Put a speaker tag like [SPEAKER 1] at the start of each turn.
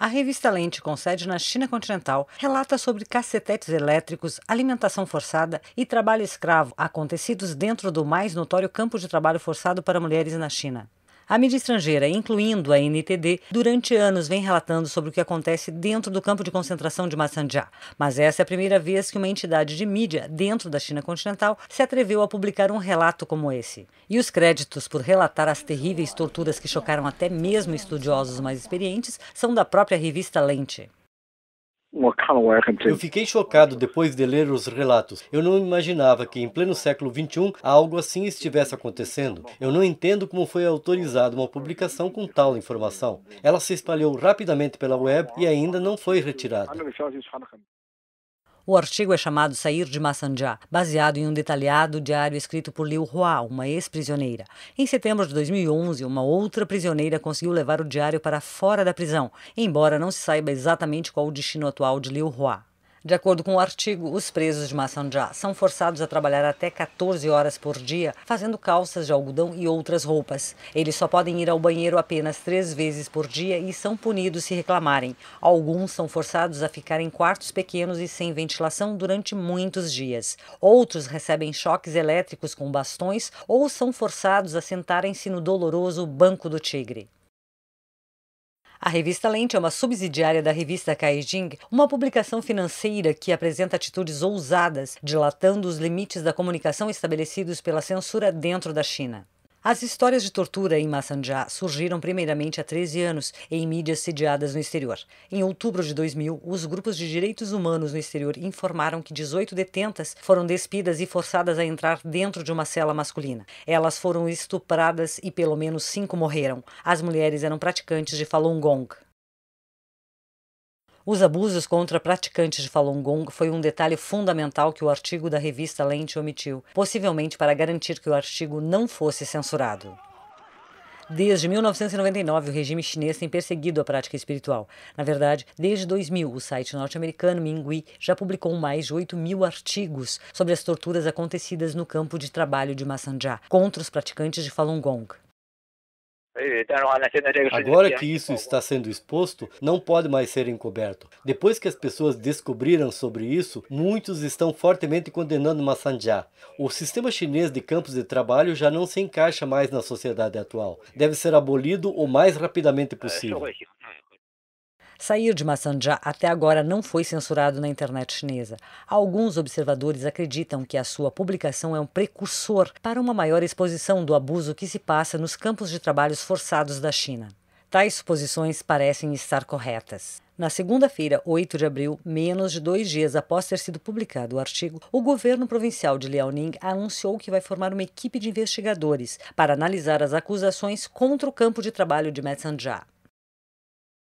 [SPEAKER 1] A revista Lente, com sede na China continental, relata sobre cacetetes elétricos, alimentação forçada e trabalho escravo acontecidos dentro do mais notório campo de trabalho forçado para mulheres na China. A mídia estrangeira, incluindo a NTD, durante anos vem relatando sobre o que acontece dentro do campo de concentração de Massanjá. Mas essa é a primeira vez que uma entidade de mídia dentro da China continental se atreveu a publicar um relato como esse. E os créditos por relatar as terríveis torturas que chocaram até mesmo estudiosos mais experientes são da própria revista Lente.
[SPEAKER 2] Eu fiquei chocado depois de ler os relatos. Eu não imaginava que, em pleno século XXI, algo assim estivesse acontecendo. Eu não entendo como foi autorizada uma publicação com tal informação. Ela se espalhou rapidamente pela web e ainda não foi retirada.
[SPEAKER 1] O artigo é chamado Sair de Massanjá, baseado em um detalhado diário escrito por Liu Hua, uma ex-prisioneira. Em setembro de 2011, uma outra prisioneira conseguiu levar o diário para fora da prisão, embora não se saiba exatamente qual o destino atual de Liu Hua. De acordo com o artigo, os presos de Massanjá são forçados a trabalhar até 14 horas por dia, fazendo calças de algodão e outras roupas. Eles só podem ir ao banheiro apenas três vezes por dia e são punidos se reclamarem. Alguns são forçados a ficar em quartos pequenos e sem ventilação durante muitos dias. Outros recebem choques elétricos com bastões ou são forçados a sentarem-se no doloroso Banco do Tigre. A revista Lente é uma subsidiária da revista Kaijing, uma publicação financeira que apresenta atitudes ousadas, dilatando os limites da comunicação estabelecidos pela censura dentro da China. As histórias de tortura em Massanjá surgiram primeiramente há 13 anos em mídias sediadas no exterior. Em outubro de 2000, os grupos de direitos humanos no exterior informaram que 18 detentas foram despidas e forçadas a entrar dentro de uma cela masculina. Elas foram estupradas e pelo menos cinco morreram. As mulheres eram praticantes de Falun Gong. Os abusos contra praticantes de Falun Gong foi um detalhe fundamental que o artigo da revista Lente omitiu, possivelmente para garantir que o artigo não fosse censurado. Desde 1999, o regime chinês tem perseguido a prática espiritual. Na verdade, desde 2000, o site norte-americano Mingui já publicou mais de 8 mil artigos sobre as torturas acontecidas no campo de trabalho de Massanjá contra os praticantes de Falun Gong.
[SPEAKER 2] Agora que isso está sendo exposto, não pode mais ser encoberto. Depois que as pessoas descobriram sobre isso, muitos estão fortemente condenando Massanjá. O sistema chinês de campos de trabalho já não se encaixa mais na sociedade atual. Deve ser abolido o mais rapidamente possível.
[SPEAKER 1] Sair de Massanjá até agora não foi censurado na internet chinesa. Alguns observadores acreditam que a sua publicação é um precursor para uma maior exposição do abuso que se passa nos campos de trabalhos forçados da China. Tais suposições parecem estar corretas. Na segunda-feira, 8 de abril, menos de dois dias após ter sido publicado o artigo, o governo provincial de Liaoning anunciou que vai formar uma equipe de investigadores para analisar as acusações contra o campo de trabalho de Metsanjá.